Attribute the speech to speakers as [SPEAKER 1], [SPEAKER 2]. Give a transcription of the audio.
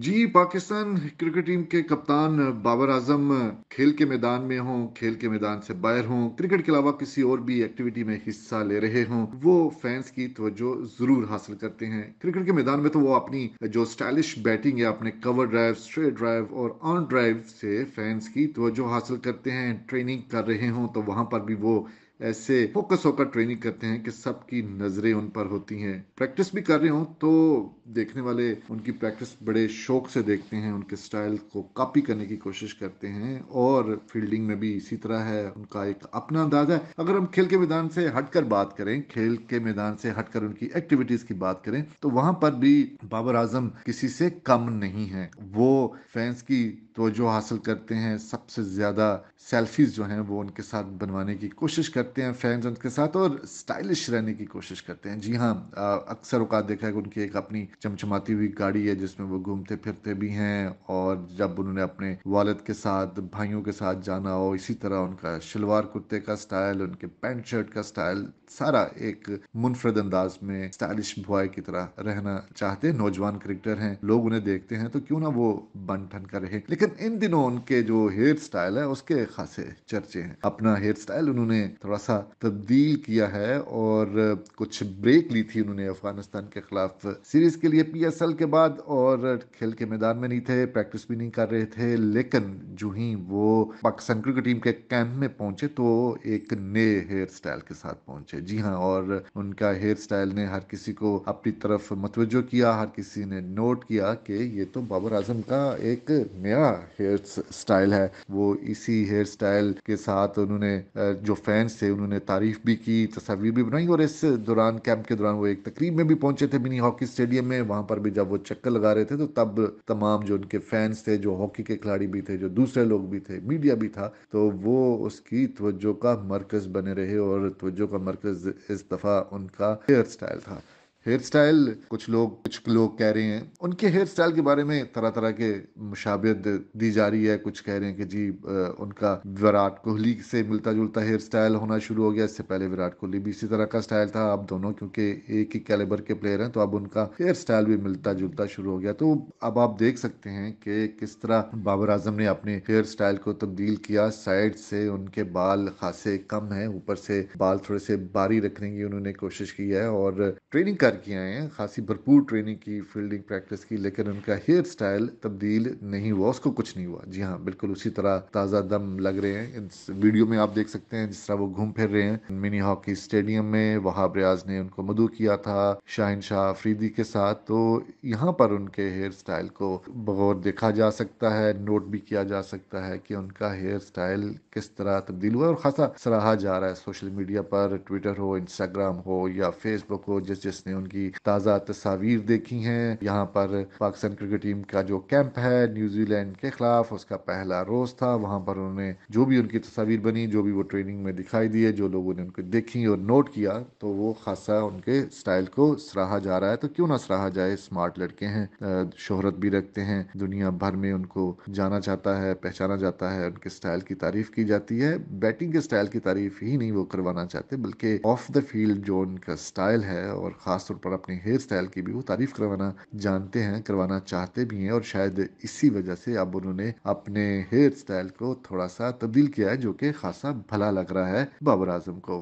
[SPEAKER 1] जी Pakistan cricket team के कप्तान बाबर आजम खेल के मैदान में हों खेल के मैदान से बाहर हों क्रिकेट के अलावा किसी और भी एक्टिविटी में हिस्सा ले रहे हों वो फैंस की तवज्जो जरूर हासिल करते हैं क्रिकेट के मैदान में तो वो अपनी जो स्टाइलिश बैटिंग है अपने कवर ड्राइव स्ट्रेट ड्राइव और ऑन ड्राइव से फैंस की तवज्जो हासिल करते हैं ट्रेनिंग कर रहे हों तो वहां पर भी वो ऐसे फोकस होकर ट्रेनिंग करते हैं कि सबकी नजरें उन पर होती हैं प्रैक्टिस भी कर रहे हो तो देखने वाले उनकी प्रैक्टिस बड़े शौक से देखते हैं उनके स्टाइल को कॉपी करने की कोशिश करते हैं और फील्डिंग में भी इसी तरह है उनका एक अपना अंदाजा है अगर हम खेल के मैदान से हटकर बात करें खेल के मैदान से हटकर उनकी एक्टिविटीज की बात करें तो वहां पर भी बाबर आजम किसी से कम नहीं है वो फैंस की तोजो हासिल करते हैं सबसे ज्यादा सेल्फीज जो हैं वो उनके साथ बनवाने की कोशिश करते रखते हैं फैंस उनके साथ और स्टाइलिश रहने की कोशिश करते हैं जी हाँ अक्सर औकात देखा है कि उनकी एक अपनी चमचमाती हुई गाड़ी है जिसमें वो घूमते फिरते भी हैं और जब उन्होंने अपने वालद के साथ भाइयों के साथ जाना हो इसी तरह उनका शलवार कुर्ते का स्टाइल उनके पैंट शर्ट का स्टाइल सारा एक मुनफरद अंदाज में स्टाइलिश बॉय की तरह रहना चाहते हैं नौजवान क्रिकेटर हैं लोग उन्हें देखते हैं तो क्यों ना वो बन ठन कर रहे लेकिन इन दिनों उनके जो हेयर स्टाइल है उसके खासे चर्चे हैं अपना हेयर स्टाइल उन्होंने थोड़ा सा तब्दील किया है और कुछ ब्रेक ली थी उन्होंने अफगानिस्तान के खिलाफ सीरीज के लिए पी के बाद और खेल के मैदान में नहीं थे प्रैक्टिस भी नहीं कर रहे थे लेकिन जो ही वो पाकिस्तान क्रिकेट टीम के कैंप में पहुंचे तो एक नए हेयर स्टाइल के साथ पहुंचे जी हाँ और उनका हेयर स्टाइल ने हर किसी को अपनी तरफ मतवजो किया हर किसी ने नोट किया कि ये तो बाबर आजम का एक नया हेयर स्टाइल है वो इसी हेयर स्टाइल के साथ उन्होंने जो फैंस थे उन्होंने तारीफ भी की तस्वीर भी बनाई और इस दौरान कैंप के दौरान वो एक तकरीब में भी पहुंचे थे मिनी हॉकी स्टेडियम में वहां पर भी जब वो चक्कर लगा रहे थे तो तब तमाम जो उनके फैंस थे जो हॉकी के खिलाड़ी भी थे जो दूसरे लोग भी थे मीडिया भी था तो वो उसकी तवज्जो का मरकज बने रहे और तवज्जो का मरकज इस दफा उनका हेयर स्टाइल था हेयर स्टाइल कुछ लोग कुछ लोग कह रहे हैं उनके हेयर स्टाइल के बारे में तरह तरह के मुशाबियत दी जा रही है कुछ कह रहे हैं कि जी उनका विराट कोहली से मिलता जुलता हेयर स्टाइल होना शुरू हो गया इससे पहले विराट कोहली भी इसी तरह का स्टाइल था अब दोनों क्योंकि एक ही कैलेबर के प्लेयर हैं तो अब उनका हेयर स्टाइल भी मिलता जुलता शुरू हो गया तो अब आप देख सकते हैं कि किस तरह बाबर आजम ने अपने हेयर स्टाइल को तब्दील किया साइड से उनके बाल खासे कम है ऊपर से बाल थोड़े से बारी रखने की उन्होंने कोशिश की है और ट्रेनिंग कर तैयार किए हैं खासी भरपूर ट्रेनिंग की फील्डिंग प्रैक्टिस की लेकिन उनका हेयर स्टाइल तब्दील नहीं हुआ उसको कुछ नहीं हुआ जी हाँ बिल्कुल उसी तरह ताज़ा दम लग रहे हैं इस वीडियो में आप देख सकते हैं जिस तरह वो घूम फिर रहे हैं मिनी हॉकी स्टेडियम में वहाब रियाज ने उनको मधु किया था शाहिन शाह अफरीदी के साथ तो यहाँ पर उनके हेयर स्टाइल को बगौर देखा जा सकता है नोट भी किया जा सकता है कि उनका हेयर स्टाइल किस तरह तब्दील हुआ और खासा सराहा जा रहा है सोशल मीडिया पर ट्विटर हो इंस्टाग्राम हो या फेसबुक हो जिस जिसने उनकी ताज़ा तस्वीर देखी हैं यहाँ पर पाकिस्तान क्रिकेट टीम का जो कैंप है न्यूजीलैंड के खिलाफ उसका पहला रोज़ था वहाँ पर उन्होंने जो भी उनकी तस्वीर बनी जो भी वो ट्रेनिंग में दिखाई दी है जो लोगों ने उनको देखी और नोट किया तो वो खासा उनके स्टाइल को सराहा जा रहा है तो क्यों ना सराहा जाए स्मार्ट लड़के हैं शोहरत भी रखते हैं दुनिया भर में उनको जाना जाता है पहचाना जाता है उनके स्टाइल की तारीफ की जाती है बैटिंग के स्टाइल की तारीफ ही नहीं वो करवाना चाहते बल्कि ऑफ द फील्ड जो उनका स्टाइल है और ख़ास खासतौर पर अपने हेयर स्टाइल की भी वो तारीफ करवाना जानते हैं करवाना चाहते भी हैं और शायद इसी वजह से अब उन्होंने अपने हेयर स्टाइल को थोड़ा सा तब्दील किया है जो कि खासा भला लग रहा है बाबर आजम को